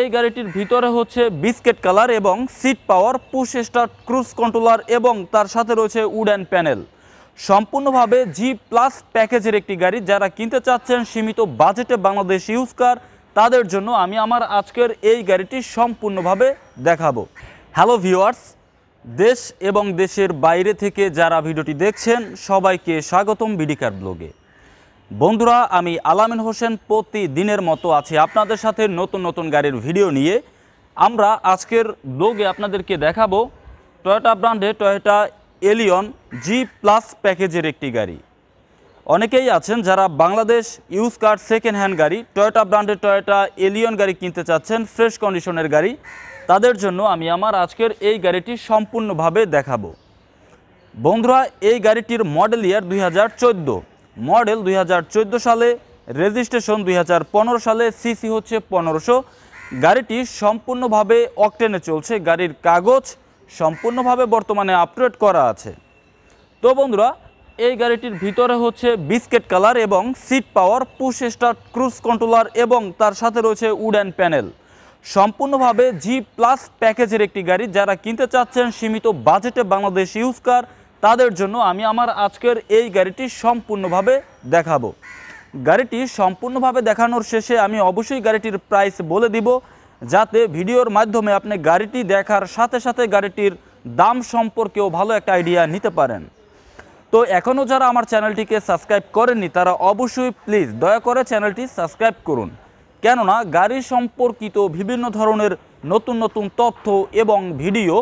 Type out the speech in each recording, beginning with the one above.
এই গাড়িটির ভিতরে হচ্ছে বিস্কেট কালার এবং seat power push start cruise controller এবং তার সাথে রয়েছে উডেন প্যানেল সম্পূর্ণভাবে জি প্লাস প্যাকেজের একটি গাড়ি যারা কিনতে চাচ্ছেন সীমিত বাজেটে বাংলাদেশ ইউজ কার তাদের জন্য আমি আমার আজকের এই গাড়িটি সম্পূর্ণভাবে দেখাবো হ্যালো ভিওয়ার্স দেশ এবং দেশের বাইরে থেকে যারা ভিডিওটি দেখছেন সবাইকে স্বাগতম বিডিকার ব্লগে বন্ধুরা আমি আলামিন হোসেন প্রতিদিনের মতো আছি আপনাদের সাথে নতুন নতুন গাড়ির ভিডিও নিয়ে আমরা আজকের ব্লগে আপনাদেরকে দেখাবো টয়োটা ব্র্যান্ডে টয়োটা এলিয়ন জি প্লাস প্যাকেজের একটি গাড়ি অনেকেই আছেন যারা Bangladesh use car second hand গাড়ি টয়োটা ব্র্যান্ডের টয়োটা এলিয়ন গাড়ি কিনতে চাচ্ছেন ফ্রেশ কন্ডিশনের গাড়ি তাদের জন্য আমি আমার আজকের এই গাড়িটি সম্পূর্ণভাবে দেখাবো বন্ধুরা এই গাড়িটির মডেল ইয়ার দুই মডেল দুই সালে রেজিস্ট্রেশন দুই সালে সিসি হচ্ছে পনেরোশো গাড়িটি সম্পূর্ণভাবে অকটেনে চলছে গাড়ির কাগজ সম্পূর্ণভাবে বর্তমানে আপডেট করা আছে তো বন্ধুরা এই গাড়িটির ভিতরে হচ্ছে বিস্কেট কালার এবং seat power push start cruise controller এবং তার সাথে রয়েছে উড অ্যান্ড প্যানেল সম্পূর্ণভাবে জি প্লাস প্যাকেজের একটি গাড়ি যারা কিনতে চাচ্ছেন সীমিত বাজেটে বাংলাদেশ ইউজ কার তাদের জন্য আমি আমার আজকের এই গাড়িটি সম্পূর্ণভাবে দেখাবো গাড়িটি সম্পূর্ণভাবে দেখানোর শেষে আমি অবশ্যই গাড়িটির প্রাইস বলে দিব যাতে ভিডিওর মাধ্যমে আপনি গাড়িটি দেখার সাথে সাথে গাড়িটির দাম সম্পর্কেও ভালো একটা আইডিয়া নিতে পারেন তো এখনও যারা আমার চ্যানেলটিকে সাবস্ক্রাইব করেননি তারা অবশ্যই প্লিজ দয়া করে চ্যানেলটি সাবস্ক্রাইব করুন কেননা গাড়ি সম্পর্কিত বিভিন্ন ধরনের নতুন নতুন তথ্য এবং ভিডিও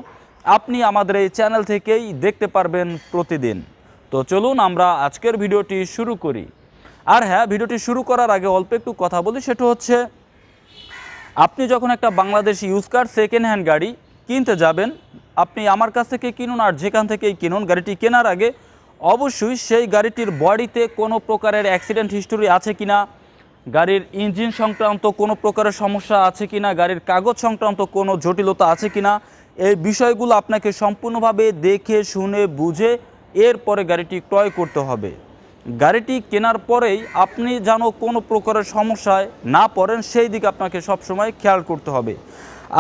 আপনি আমাদের এই চ্যানেল থেকেই দেখতে পারবেন প্রতিদিন তো চলুন আমরা আজকের ভিডিওটি শুরু করি আর হ্যাঁ ভিডিওটি শুরু করার আগে অল্প একটু কথা বলি সেটা হচ্ছে আপনি যখন একটা বাংলাদেশি ইউজ সেকেন্ড হ্যান্ড গাড়ি কিনতে যাবেন আপনি আমার কাছ থেকে কিনুন আর যেখান থেকেই কিনুন গাড়িটি কেনার আগে অবশ্যই সেই গাড়িটির বডিতে কোনো প্রকারের অ্যাক্সিডেন্ট হিস্টোরি আছে কিনা গাড়ির ইঞ্জিন সংক্রান্ত কোনো প্রকারের সমস্যা আছে কিনা গাড়ির কাগজ সংক্রান্ত কোনো জটিলতা আছে কিনা এই বিষয়গুলো আপনাকে সম্পূর্ণভাবে দেখে শুনে বুঝে এরপরে গাড়িটি ক্রয় করতে হবে গাড়িটি কেনার পরেই আপনি যেন কোনো প্রকারের সমস্যায় না পড়েন সেই দিকে আপনাকে সবসময় খেয়াল করতে হবে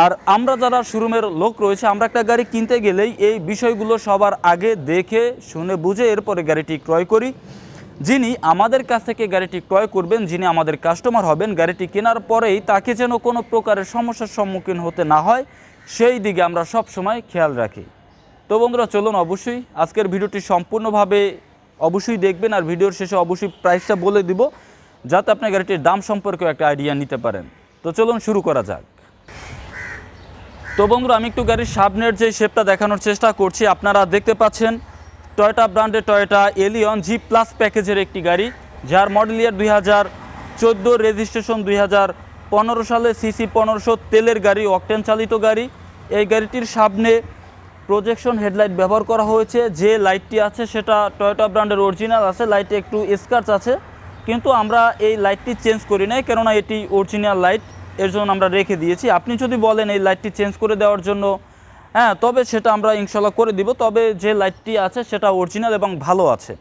আর আমরা যারা শোরুমের লোক রয়েছে আমরা একটা গাড়ি কিনতে গেলেই এই বিষয়গুলো সবার আগে দেখে শুনে বুঝে এরপরে গাড়িটি ক্রয় করি যিনি আমাদের কাছ থেকে গাড়িটি ক্রয় করবেন যিনি আমাদের কাস্টমার হবেন গাড়িটি কেনার পরেই তাকে যেন কোনো প্রকারের সমস্যার সম্মুখীন হতে না হয় সেই দিকে আমরা সব সময় খেয়াল রাখি তো বন্ধুরা চলুন অবশ্যই আজকের ভিডিওটি সম্পূর্ণভাবে অবশ্যই দেখবেন আর ভিডিওর শেষে অবশ্যই প্রাইসটা বলে দিব যাতে আপনি গাড়িটির দাম সম্পর্কেও একটা আইডিয়া নিতে পারেন তো চলুন শুরু করা যাক তো বন্ধুরা আমি একটু গাড়ির সামনের যে শেপটা দেখানোর চেষ্টা করছি আপনারা দেখতে পাচ্ছেন টয়টা ব্র্যান্ডের টয়টা এলিয়ন জি প্লাস প্যাকেজের একটি গাড়ি যার মডেল ইয়ার দুই হাজার রেজিস্ট্রেশন দুই হাজার পনেরো সালে সিসি পনেরোশো তেলের গাড়ি অকটেন চালিত গাড়ি এই গাড়িটির সামনে প্রজেকশন হেডলাইট ব্যবহার করা হয়েছে যে লাইটটি আছে সেটা টয়োটা ব্র্যান্ডের অরিজিনাল আছে লাইটে একটু স্কার্চ আছে কিন্তু আমরা এই লাইটটি চেঞ্জ করি নাই কেননা এটি অরিজিনাল লাইট এর জন্য আমরা রেখে দিয়েছি আপনি যদি বলেন এই লাইটটি চেঞ্জ করে দেওয়ার জন্য হ্যাঁ তবে সেটা আমরা ইনশাল্লাহ করে দিব তবে যে লাইটটি আছে সেটা অরিজিনাল এবং ভালো আছে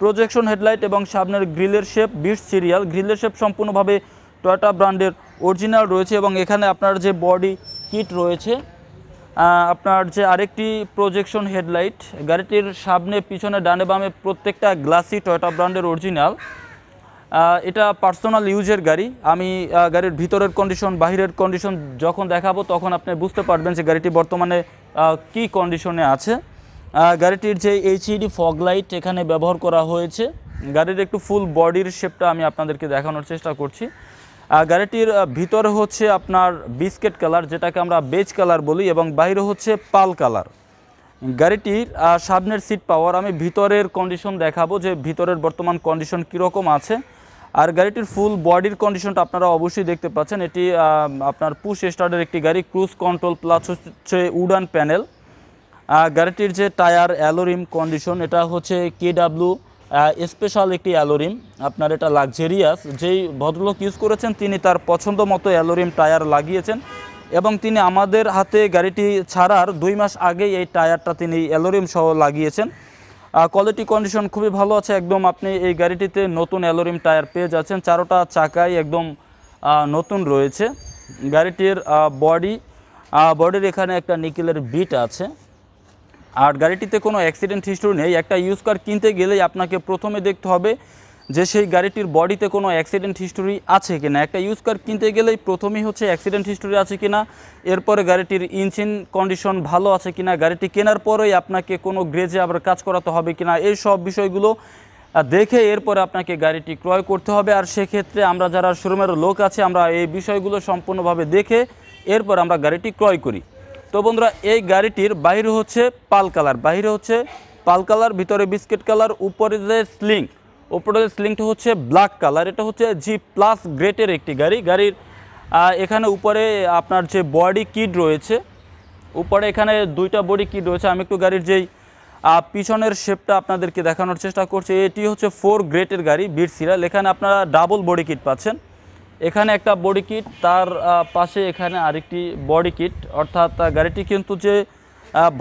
প্রজেকশন হেডলাইট এবং সামনের গ্রিলের শেপ বিশ সিরিয়াল গ্রিলের শেপ সম্পূর্ণভাবে টয়োটা ব্র্যান্ডের অরিজিনাল রয়েছে এবং এখানে আপনার যে বডি কিট রয়েছে আপনার যে আরেকটি প্রজেকশন হেডলাইট গাড়িটির সামনে পিছনে ডানে বামে প্রত্যেকটা গ্লাসি টয়টা ব্র্যান্ডের অরিজিনাল এটা পার্সোনাল ইউজের গাড়ি আমি গাড়ির ভিতরের কন্ডিশন বাহিরের কন্ডিশন যখন দেখাবো তখন আপনি বুঝতে পারবেন যে গাড়িটি বর্তমানে কি কন্ডিশনে আছে গাড়িটির যে এইচইডি ফগ লাইট এখানে ব্যবহার করা হয়েছে গাড়ির একটু ফুল বডির শেপটা আমি আপনাদেরকে দেখানোর চেষ্টা করছি গাড়িটির ভিতরে হচ্ছে আপনার বিস্কেট কালার যেটাকে আমরা বেজ কালার বলি এবং বাইরে হচ্ছে পাল কালার গাড়িটির সামনের সিট পাওয়ার আমি ভিতরের কন্ডিশন দেখাবো যে ভিতরের বর্তমান কন্ডিশন কীরকম আছে আর গাড়িটির ফুল বডির কন্ডিশনটা আপনারা অবশ্যই দেখতে পাচ্ছেন এটি আপনার পুশ স্টার্টের একটি গাড়ি ক্রুজ কন্ট্রোল প্লাস হচ্ছে উডান প্যানেল গাড়িটির যে টায়ার অ্যালোরিম কন্ডিশন এটা হচ্ছে কেডাব্লিউ স্পেশাল একটি অ্যালোরিম আপনার এটা লাকজেরিয়াস যেই ভদ্রলোক ইউজ করেছেন তিনি তার পছন্দ মতো অ্যালোরিম টায়ার লাগিয়েছেন এবং তিনি আমাদের হাতে গাড়িটি ছাড়ার দুই মাস আগেই এই টায়ারটা তিনি অ্যালোরিম সহ লাগিয়েছেন কোয়ালিটি কন্ডিশন খুবই ভালো আছে একদম আপনি এই গাড়িটিতে নতুন অ্যালোরিম টায়ার পেয়ে যাচ্ছেন চারোটা চাকাই একদম নতুন রয়েছে গাড়িটির বডি বডির এখানে একটা নিকেলের বিট আছে আর গাড়িটিতে কোনো অ্যাক্সিডেন্ট হিস্টোরি নেই একটা ইউজ কার কিনতে গেলেই আপনাকে প্রথমে দেখতে হবে যে সেই গাড়িটির বডিতে কোনো অ্যাক্সিডেন্ট হিস্টোরি আছে কিনা একটা ইউজ কার কিনতে গেলেই প্রথমেই হচ্ছে অ্যাক্সিডেন্ট হিস্টোরি আছে কিনা এরপরে গাড়িটির ইঞ্জিন কন্ডিশন ভালো আছে কিনা গাড়িটি কেনার পরেই আপনাকে কোনো গ্রেজে আবার কাজ করাতে হবে কিনা এই সব বিষয়গুলো দেখে এরপরে আপনাকে গাড়িটি ক্রয় করতে হবে আর সেক্ষেত্রে আমরা যারা শোরুমের লোক আছে আমরা এই বিষয়গুলো সম্পূর্ণভাবে দেখে এরপর আমরা গাড়িটি ক্রয় করি তো বন্ধুরা এই গাড়িটির বাইরে হচ্ছে পাল কালার বাইরে হচ্ছে পাল কালার ভিতরে বিস্কিট কালার উপরে যে স্লিং উপরে যে স্লিংটা হচ্ছে ব্ল্যাক কালার এটা হচ্ছে জি প্লাস গ্রেটের একটি গাড়ি গাড়ির এখানে উপরে আপনার যে বডি কিট রয়েছে উপরে এখানে দুইটা বডি কিট রয়েছে আমি একটু গাড়ির যেই পিছনের শেপটা আপনাদেরকে দেখানোর চেষ্টা করছি এটি হচ্ছে ফোর গ্রেটের গাড়ি বিট সিরাল এখানে আপনারা ডাবল বডি কিট পাচ্ছেন এখানে একটা বডি কিট তার পাশে এখানে আরেকটি বডি কিট অর্থাৎ গাড়িটি কিন্তু যে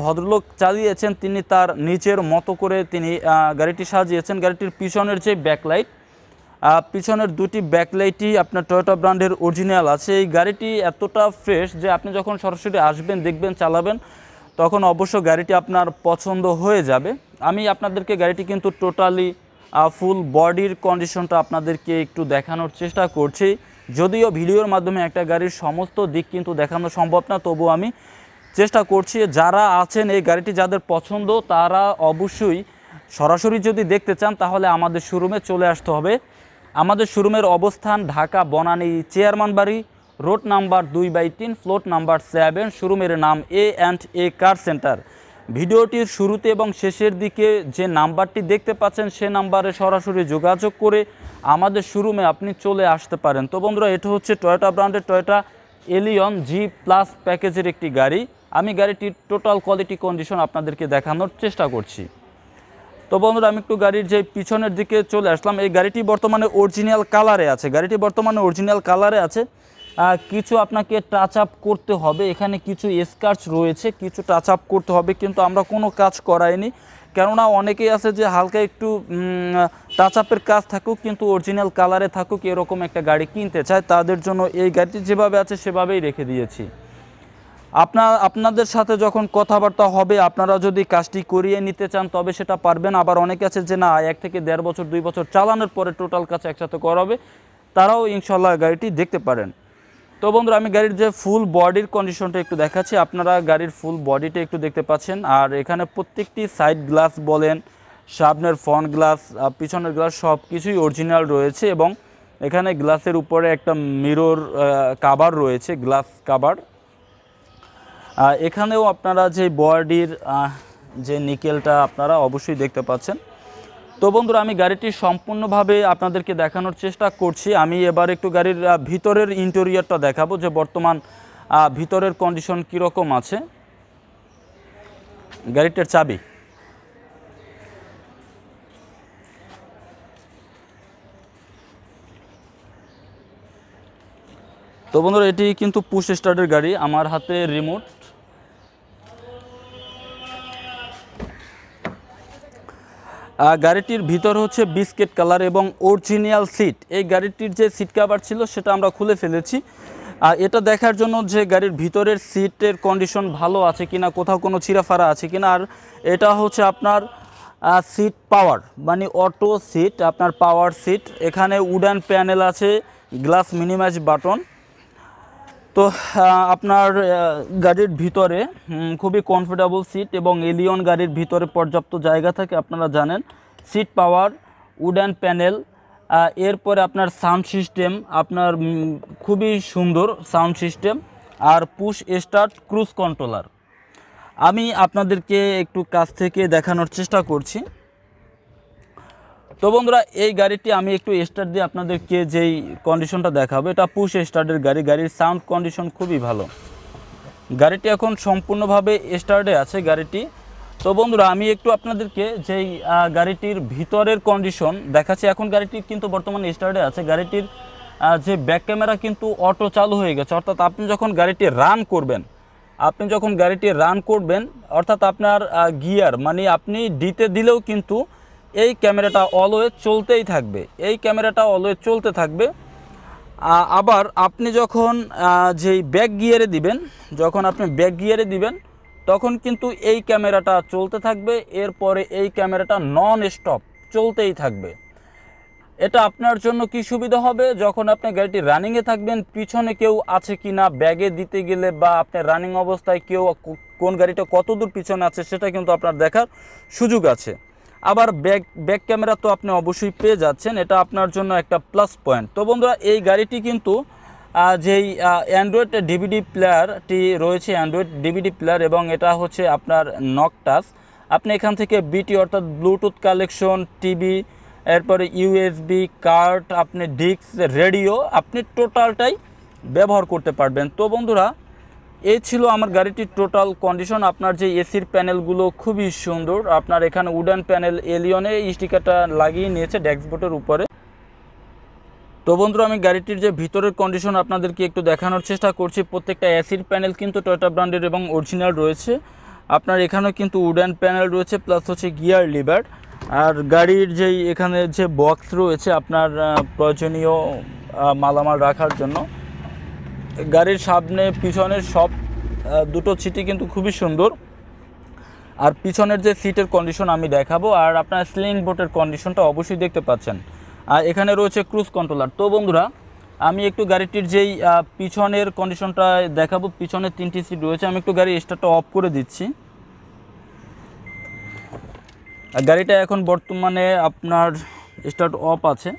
ভদ্রলোক চালিয়েছেন তিনি তার নিচের মতো করে তিনি গাড়িটি সাজিয়েছেন গাড়িটির পিছনের যে ব্যাকলাইট পিছনের দুটি ব্যাকলাইটই আপনার টয়োটা ব্র্যান্ডের অরিজিনাল আছে এই গাড়িটি এতটা ফ্রেশ যে আপনি যখন সরাসরি আসবেন দেখবেন চালাবেন তখন অবশ্য গাড়িটি আপনার পছন্দ হয়ে যাবে আমি আপনাদেরকে গাড়িটি কিন্তু টোটালি ফুল বডির কন্ডিশনটা আপনাদেরকে একটু দেখানোর চেষ্টা করছি যদিও ভিডিওর মাধ্যমে একটা গাড়ির সমস্ত দিক কিন্তু দেখানো সম্ভব না তবু আমি চেষ্টা করছি যারা আছেন এই গাড়িটি যাদের পছন্দ তারা অবশ্যই সরাসরি যদি দেখতে চান তাহলে আমাদের শোরুমে চলে আসতে হবে আমাদের শোরুমের অবস্থান ঢাকা বনানী চেয়ারম্যান বাড়ি রোড নাম্বার দুই বাই তিন ফ্লোট নাম্বার সেভেন শোরুমের নাম এ অ্যান্ড এ কার সেন্টার ভিডিওটির শুরুতে এবং শেষের দিকে যে নাম্বারটি দেখতে পাচ্ছেন সে নাম্বারে সরাসরি যোগাযোগ করে আমাদের শোরুমে আপনি চলে আসতে পারেন তো বন্ধুরা এটা হচ্ছে টয়োটা ব্র্যান্ডের টয়োটা এলিয়ন জি প্লাস প্যাকেজের একটি গাড়ি আমি গাড়িটির টোটাল কোয়ালিটি কন্ডিশন আপনাদেরকে দেখানোর চেষ্টা করছি তো বন্ধুরা আমি একটু গাড়ির যে পিছনের দিকে চলে আসলাম এই গাড়িটি বর্তমানে অরিজিনাল কালারে আছে গাড়িটি বর্তমানে অরিজিনাল কালারে আছে কিছু আপনাকে টাচ আপ করতে হবে এখানে কিছু স্কার্চ রয়েছে কিছু টাচ আপ করতে হবে কিন্তু আমরা কোনো কাজ করাইনি কেননা অনেকেই আছে যে হালকা একটু টাচ আপের কাজ থাকুক কিন্তু অরিজিনাল কালারে থাকুক এরকম একটা গাড়ি কিনতে চায় তাদের জন্য এই গাড়িটি যেভাবে আছে সেভাবেই রেখে দিয়েছি আপনার আপনাদের সাথে যখন কথাবার্তা হবে আপনারা যদি কাজটি করিয়ে নিতে চান তবে সেটা পারবেন আবার অনেকে আছে যে না এক থেকে দেড় বছর দুই বছর চালানোর পরে টোটাল কাজ একসাথে করাবে তারাও ইনশাল্লাহ গাড়িটি দেখতে পারেন তো বন্ধু আমি গাড়ির যে ফুল বডির কন্ডিশনটা একটু দেখাচ্ছি আপনারা গাড়ির ফুল বডিটা একটু দেখতে পাচ্ছেন আর এখানে প্রত্যেকটি সাইড গ্লাস বলেন সামনের ফ্রন্ট গ্লাস পিছনের গ্লাস সব কিছুই অরিজিনাল রয়েছে এবং এখানে গ্লাসের উপরে একটা মিরর কাভার রয়েছে গ্লাস কাভার এখানেও আপনারা যে বডির যে নিকেলটা আপনারা অবশ্যই দেখতে পাচ্ছেন তো বন্ধুরা আমি গাড়িটি সম্পূর্ণভাবে আপনাদেরকে দেখানোর চেষ্টা করছি আমি এবার একটু গাড়ির ভিতরের ইন্টেরিয়রটা দেখাবো যে বর্তমান ভিতরের কন্ডিশন কীরকম আছে গাড়িটার চাবি তো বন্ধুরা এটি কিন্তু পুশ স্টার্টের গাড়ি আমার হাতে রিমোট গাড়িটির ভিতর হচ্ছে বিস্কেট কালার এবং অরিজিনাল সিট এই গাড়িটির যে সিট কাভার ছিল সেটা আমরা খুলে ফেলেছি আর এটা দেখার জন্য যে গাড়ির ভিতরের সিটের কন্ডিশন ভালো আছে কিনা কোথাও কোনো চিরাফারা আছে কিনা আর এটা হচ্ছে আপনার সিট পাওয়ার মানে অটো সিট আপনার পাওয়ার সিট এখানে উডান প্যানেল আছে গ্লাস মিনিমাইজ বাটন তো আপনার গাড়ির ভিতরে খুবই কমফোর্টেবল সিট এবং এলিয়ন গাড়ির ভিতরে পর্যাপ্ত জায়গা থাকে আপনারা জানেন সিট পাওয়ার উডেন প্যানেল এরপরে আপনার সাউন্ড সিস্টেম আপনার খুবই সুন্দর সাউন্ড সিস্টেম আর পুশ স্টার্ট ক্রুজ কন্ট্রোলার আমি আপনাদেরকে একটু কাছ থেকে দেখানোর চেষ্টা করছি তো বন্ধুরা এই গাড়িটি আমি একটু স্টার্ট দিয়ে আপনাদেরকে যেই কন্ডিশনটা দেখাবো এটা পুশ স্টার্টের গাড়ি গাড়ির সাউন্ড কন্ডিশন খুবই ভালো গাড়িটি এখন সম্পূর্ণভাবে স্টার্টে আছে গাড়িটি তো বন্ধুরা আমি একটু আপনাদেরকে যেই গাড়িটির ভিতরের কন্ডিশন দেখাচ্ছি এখন গাড়িটি কিন্তু বর্তমানে স্টার্টে আছে গাড়িটির যে ব্যাক ক্যামেরা কিন্তু অটো চালু হয়ে গেছে অর্থাৎ আপনি যখন গাড়িটি রান করবেন আপনি যখন গাড়িটি রান করবেন অর্থাৎ আপনার গিয়ার মানে আপনি ডিতে দিলেও কিন্তু এই ক্যামেরাটা অলওয়েজ চলতেই থাকবে এই ক্যামেরাটা অলওয়েজ চলতে থাকবে আবার আপনি যখন যেই ব্যাক গিয়ারে দিবেন যখন আপনি ব্যাক গিয়ারে দিবেন তখন কিন্তু এই ক্যামেরাটা চলতে থাকবে এরপরে এই ক্যামেরাটা নন স্টপ চলতেই থাকবে এটা আপনার জন্য কি সুবিধা হবে যখন আপনি গাড়িটি রানিংয়ে থাকবেন পিছনে কেউ আছে কি না ব্যাগে দিতে গেলে বা আপনি রানিং অবস্থায় কেউ কোন গাড়িটা কত দূর পিছনে আছে সেটা কিন্তু আপনার দেখার সুযোগ আছে আবার ব্যাক ব্যাক ক্যামেরা তো আপনি অবশ্যই পেয়ে যাচ্ছেন এটা আপনার জন্য একটা প্লাস পয়েন্ট তো বন্ধুরা এই গাড়িটি কিন্তু যেই অ্যান্ড্রয়েড ডিভিডি প্লেয়ারটি রয়েছে অ্যান্ড্রয়েড ডিভিডি প্লেয়ার এবং এটা হচ্ছে আপনার নকটাস আপনি এখান থেকে বিটি অর্থাৎ ব্লুটুথ কালেকশন টিভি এরপরে ইউএসবি কার্ড আপনি ডিস্ক রেডিও আপনি টোটালটাই ব্যবহার করতে পারবেন তো বন্ধুরা এই ছিল আমার গাড়িটির টোটাল কন্ডিশন আপনার যে এসির প্যানেলগুলো খুবই সুন্দর আপনার এখানে উডেন প্যানেল এলিয়নে স্টিকারটা লাগিয়ে নিয়েছে ড্যাশবোর্ডের উপরে তো বন্ধুরা আমি গাড়িটির যে ভিতরের কন্ডিশন আপনাদেরকে একটু দেখানোর চেষ্টা করছি প্রত্যেকটা এসির প্যানেল কিন্তু টয়টা ব্র্যান্ডের এবং অরিজিনাল রয়েছে আপনার এখানেও কিন্তু উডেন প্যানেল রয়েছে প্লাস হচ্ছে গিয়ার লিভার আর গাড়ির যেই এখানে যে বক্স রয়েছে আপনার প্রয়োজনীয় মালামাল রাখার জন্য গাড়ির সামনে পিছনের সব দুটো সিটি কিন্তু খুবই সুন্দর আর পিছনের যে সিটের কন্ডিশন আমি দেখাবো আর আপনার স্লিং বোটের কন্ডিশনটা অবশ্যই দেখতে পাচ্ছেন আর এখানে রয়েছে ক্রুজ কন্ট্রোলার তো বন্ধুরা আমি একটু গাড়িটির যেই পিছনের কন্ডিশনটা দেখাবো পিছনের তিনটি সিট রয়েছে আমি একটু গাড়ি স্টার্টটা অফ করে দিচ্ছি গাড়িটা এখন বর্তমানে আপনার স্টার্ট অফ আছে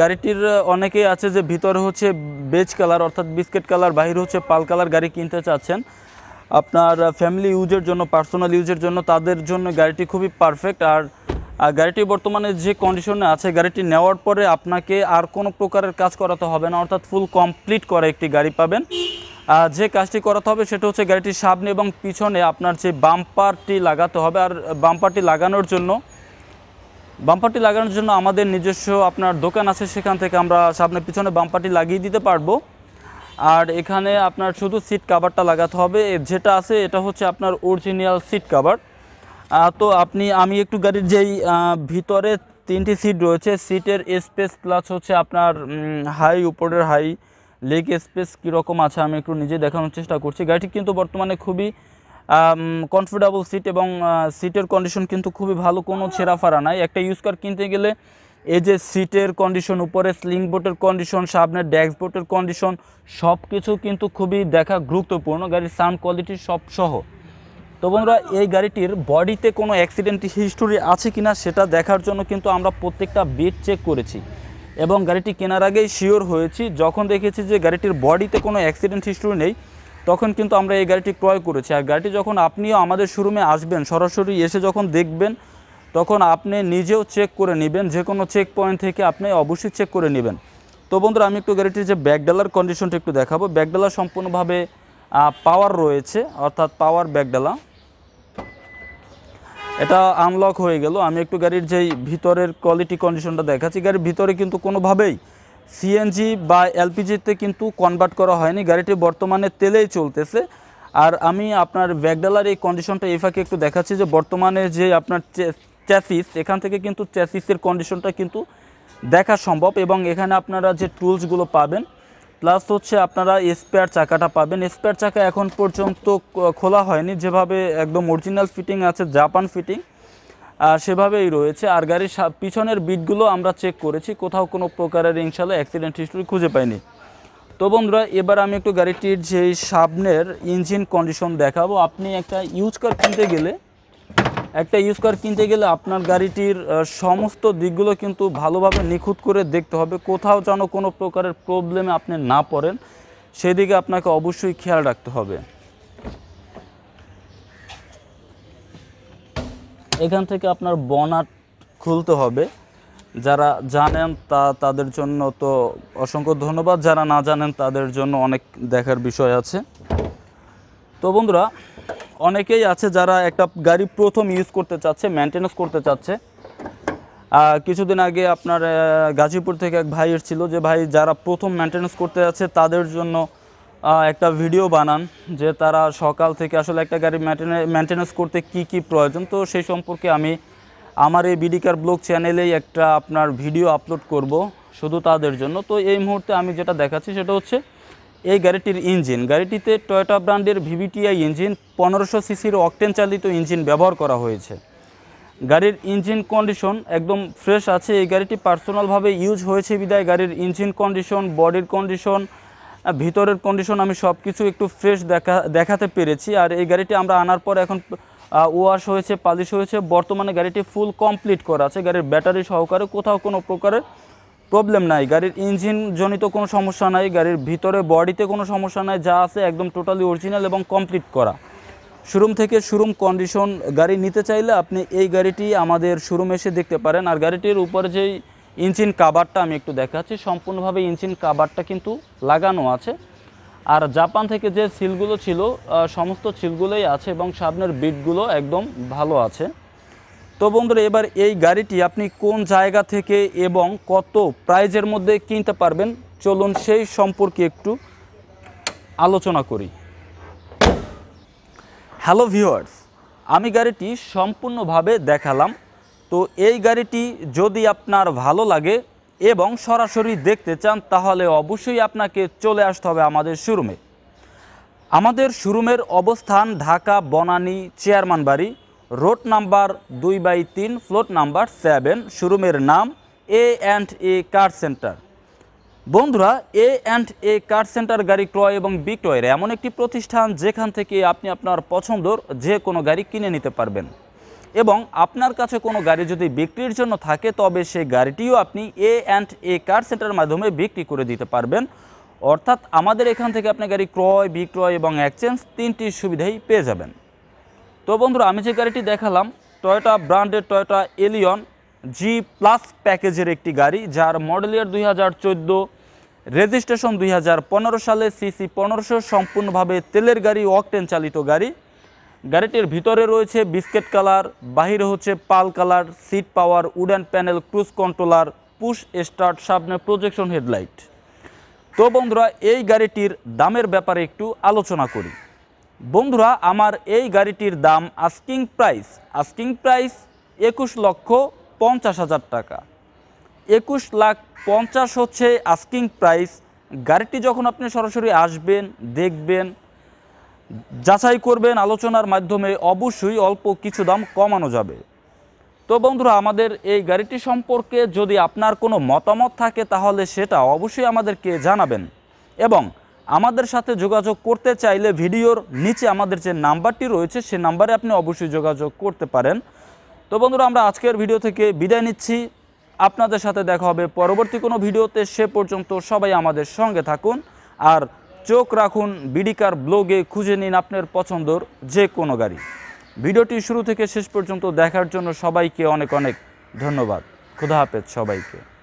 গাড়িটির অনেকেই আছে যে ভিতরে হচ্ছে বেজ কালার অর্থাৎ বিস্কেট কালার বাহির হচ্ছে পাল কালার গাড়ি কিনতে চাচ্ছেন আপনার ফ্যামিলি ইউজের জন্য পার্সোনাল ইউজের জন্য তাদের জন্য গাড়িটি খুবই পারফেক্ট আর গাড়িটি বর্তমানে যে কন্ডিশনে আছে গাড়িটি নেওয়ার পরে আপনাকে আর কোনো প্রকারের কাজ করাতে হবে না অর্থাৎ ফুল কমপ্লিট করা একটি গাড়ি পাবেন যে কাজটি করাতে হবে সেটা হচ্ছে গাড়িটির সামনে এবং পিছনে আপনার যে বাম্পারটি লাগাতে হবে আর বাম্পারটি লাগানোর জন্য বাম্পারটি লাগানোর জন্য আমাদের নিজস্ব আপনার দোকান আছে সেখান থেকে আমরা সামনে পিছনে বাম্পারটি লাগিয়ে দিতে পারবো আর এখানে আপনার শুধু সিট কাভারটা লাগাতে হবে যেটা আছে এটা হচ্ছে আপনার অরিজিনাল সিট কাভার তো আপনি আমি একটু গাড়ির যেই ভিতরে তিনটি সিট রয়েছে সিটের স্পেস প্লাস হচ্ছে আপনার হাই উপরের হাই লেগ স্পেস কীরকম আছে আমি একটু নিজে দেখানোর চেষ্টা করছি গাড়িটি কিন্তু বর্তমানে খুবই কমফোর্টেবল সিট এবং সিটের কন্ডিশন কিন্তু খুবই ভালো কোনো ছেঁড়া ফাড়া নাই একটা ইউজ কার কিনতে গেলে এই যে সিটের কন্ডিশন উপরে স্লিং বোটের কন্ডিশন সামনের বোটের কন্ডিশন সব কিছু কিন্তু খুবই দেখা গুরুত্বপূর্ণ গাড়ির সাউন্ড কোয়ালিটি সব সহ তো বন্ধুরা এই গাড়িটির বডিতে কোনো অ্যাক্সিডেন্ট হিস্টোরি আছে কিনা সেটা দেখার জন্য কিন্তু আমরা প্রত্যেকটা বেড চেক করেছি এবং গাড়িটি কেনার আগেই শিওর হয়েছি যখন দেখেছি যে গাড়িটির বডিতে কোনো অ্যাক্সিডেন্ট হিস্টোরি নেই তখন কিন্তু আমরা এই গাড়িটি ক্রয় করেছি আর গাড়িটি যখন আপনিও আমাদের শোরুমে আসবেন সরাসরি এসে যখন দেখবেন তখন আপনি নিজেও চেক করে নেবেন যে কোনো চেক পয়েন্ট থেকে আপনি অবশ্যই চেক করে নেবেন তো বন্ধুরা আমি একটু গাড়িটির যে ব্যাকডালার কন্ডিশনটা একটু দেখাবো ব্যাকডালা সম্পূর্ণভাবে পাওয়ার রয়েছে অর্থাৎ পাওয়ার ব্যাকডালা এটা আনলক হয়ে গেল আমি একটু গাড়ির যেই ভিতরের কোয়ালিটি কন্ডিশনটা দেখাচ্ছি গাড়ির ভিতরে কিন্তু কোনোভাবেই সিএনজি বা এলপিজিতে কিন্তু কনভার্ট করা হয়নি গাড়িটি বর্তমানে তেলেই চলতেছে আর আমি আপনার ব্যাগডালার এই কন্ডিশনটা এফাকে একটু দেখাচ্ছি যে বর্তমানে যে আপনার চ্যাসিস এখান থেকে কিন্তু চ্যাসিসের কন্ডিশনটা কিন্তু দেখা সম্ভব এবং এখানে আপনারা যে টুলসগুলো পাবেন প্লাস হচ্ছে আপনারা স্পেয়ার চাকাটা পাবেন স্পেয়ার চাকা এখন পর্যন্ত খোলা হয়নি যেভাবে একদম অরিজিনাল ফিটিং আছে জাপান ফিটিং সেভাবেই রয়েছে আর গাড়ির পিছনের বিটগুলো আমরা চেক করেছি কোথাও কোনো প্রকারের ইনশাল্লাহ অ্যাক্সিডেন্ট হিস্টোরি খুঁজে পাইনি তো বন্ধুরা এবার আমি একটু গাড়িটির যেই সামনের ইঞ্জিন কন্ডিশন দেখাবো আপনি একটা ইউজ কার কিনতে গেলে একটা ইউজ কার কিনতে গেলে আপনার গাড়িটির সমস্ত দিকগুলো কিন্তু ভালোভাবে নিখুঁত করে দেখতে হবে কোথাও যেন কোনো প্রকারের প্রবলেমে আপনি না পড়েন সেদিকে আপনাকে অবশ্যই খেয়াল রাখতে হবে এখান থেকে আপনার বনাট খুলতে হবে যারা জানেন তা তাদের জন্য তো অসংখ্য ধন্যবাদ যারা না জানেন তাদের জন্য অনেক দেখার বিষয় আছে তো বন্ধুরা অনেকেই আছে যারা একটা গাড়ি প্রথম ইউজ করতে চাচ্ছে মেনটেন্স করতে চাচ্ছে কিছুদিন আগে আপনার গাজীপুর থেকে এক ভাই ছিল যে ভাই যারা প্রথম মেনটেন্স করতে যাচ্ছে তাদের জন্য একটা ভিডিও বানান যে তারা সকাল থেকে আসলে একটা গাড়ি মেনটেন্যান্স করতে কি কি প্রয়োজন তো সেই সম্পর্কে আমি আমার এই বিডিকার ব্লগ চ্যানেলেই একটা আপনার ভিডিও আপলোড করব শুধু তাদের জন্য তো এই মুহূর্তে আমি যেটা দেখাচ্ছি সেটা হচ্ছে এই গাড়িটির ইঞ্জিন গাড়িটিতে টয়োটা ব্র্যান্ডের ভিভিটিআই ইঞ্জিন পনেরোশো সিসির অকটেন চালিত ইঞ্জিন ব্যবহার করা হয়েছে গাড়ির ইঞ্জিন কন্ডিশন একদম ফ্রেশ আছে এই গাড়িটি পার্সোনালভাবে ইউজ হয়েছে বিদায় গাড়ির ইঞ্জিন কন্ডিশন বডির কন্ডিশন ভিতরের কন্ডিশন আমি সব কিছু একটু ফ্রেশ দেখা দেখাতে পেরেছি আর এই গাড়িটি আমরা আনার পর এখন ওয়াশ হয়েছে পালিশ হয়েছে বর্তমানে গাড়িটি ফুল কমপ্লিট করা আছে গাড়ির ব্যাটারি সহকারে কোথাও কোনো প্রকারের প্রবলেম নাই গাড়ির ইঞ্জিন জনিত কোনো সমস্যা নাই গাড়ির ভিতরে বডিতে কোনো সমস্যা নাই যা আছে একদম টোটালি অরিজিনাল এবং কমপ্লিট করা শোরুম থেকে শোরুম কন্ডিশন গাড়ি নিতে চাইলে আপনি এই গাড়িটি আমাদের শোরুমে এসে দেখতে পারেন আর গাড়িটির উপরে যেই ইঞ্জিন কাভারটা আমি একটু দেখাচ্ছি সম্পূর্ণভাবে ইঞ্জিন কাভারটা কিন্তু লাগানো আছে আর জাপান থেকে যে সিলগুলো ছিল সমস্ত সিলগুলোই আছে এবং সামনের বিটগুলো একদম ভালো আছে তো বন্ধুরা এবার এই গাড়িটি আপনি কোন জায়গা থেকে এবং কত প্রাইজের মধ্যে কিনতে পারবেন চলুন সেই সম্পর্কে একটু আলোচনা করি হ্যালো ভিওয়ার্স আমি গাড়িটি সম্পূর্ণভাবে দেখালাম তো এই গাড়িটি যদি আপনার ভালো লাগে এবং সরাসরি দেখতে চান তাহলে অবশ্যই আপনাকে চলে আসতে হবে আমাদের শোরুমে আমাদের শোরুমের অবস্থান ঢাকা বনানী চেয়ারম্যান বাড়ি রোড নাম্বার দুই বাই তিন ফ্লোট নাম্বার সেভেন শোরুমের নাম এ অ্যান্ড এ কার সেন্টার বন্ধুরা এ অ্যান্ড এ কার সেন্টার গাড়ি ক্রয় এবং বিক্রয়ের এমন একটি প্রতিষ্ঠান যেখান থেকে আপনি আপনার পছন্দর যে কোনো গাড়ি কিনে নিতে পারবেন এবং আপনার কাছে কোনো গাড়ি যদি বিক্রির জন্য থাকে তবে সেই গাড়িটিও আপনি এ অ্যান্ড এ কার সেন্টারের মাধ্যমে বিক্রি করে দিতে পারবেন অর্থাৎ আমাদের এখান থেকে আপনি গাড়ি ক্রয় বিক্রয় এবং এক্সচেঞ্জ তিনটি সুবিধাই পেয়ে যাবেন তো বন্ধুরা আমি যে গাড়িটি দেখালাম টয়োটা ব্র্যান্ডের টয়োটা এলিয়ন জি প্লাস প্যাকেজের একটি গাড়ি যার মডেল ইয়ার দুই রেজিস্ট্রেশন দুই সালে সিসি পনেরোশো সম্পূর্ণভাবে তেলের গাড়ি অকটেন চালিত গাড়ি গাড়িটির ভিতরে রয়েছে বিস্কেট কালার বাহিরে হচ্ছে pearl colour seat power wooden panel cruise controller push start সামনে প্রজেকশন হেডলাইট তো বন্ধুরা এই গাড়িটির দামের ব্যাপারে একটু আলোচনা করি বন্ধুরা আমার এই গাড়িটির দাম আস্কিং প্রাইস আস্কিং প্রাইস একুশ লক্ষ পঞ্চাশ হাজার টাকা একুশ লাখ পঞ্চাশ হচ্ছে আস্কিং প্রাইস গাড়িটি যখন আপনি সরাসরি আসবেন দেখবেন যাচাই করবেন আলোচনার মাধ্যমে অবশ্যই অল্প কিছু দাম কমানো যাবে তো বন্ধুরা আমাদের এই গাড়িটি সম্পর্কে যদি আপনার কোনো মতামত থাকে তাহলে সেটা অবশ্যই আমাদেরকে জানাবেন এবং আমাদের সাথে যোগাযোগ করতে চাইলে ভিডিওর নিচে আমাদের যে নাম্বারটি রয়েছে সে নাম্বারে আপনি অবশ্যই যোগাযোগ করতে পারেন তো বন্ধুরা আমরা আজকের ভিডিও থেকে বিদায় নিচ্ছি আপনাদের সাথে দেখা হবে পরবর্তী কোনো ভিডিওতে সে পর্যন্ত সবাই আমাদের সঙ্গে থাকুন আর চোখ রাখুন বিডিকার ব্লগে খুঁজে নিন আপনার পছন্দর যে কোনো গাড়ি ভিডিওটি শুরু থেকে শেষ পর্যন্ত দেখার জন্য সবাইকে অনেক অনেক ধন্যবাদ খুদা হাফেজ সবাইকে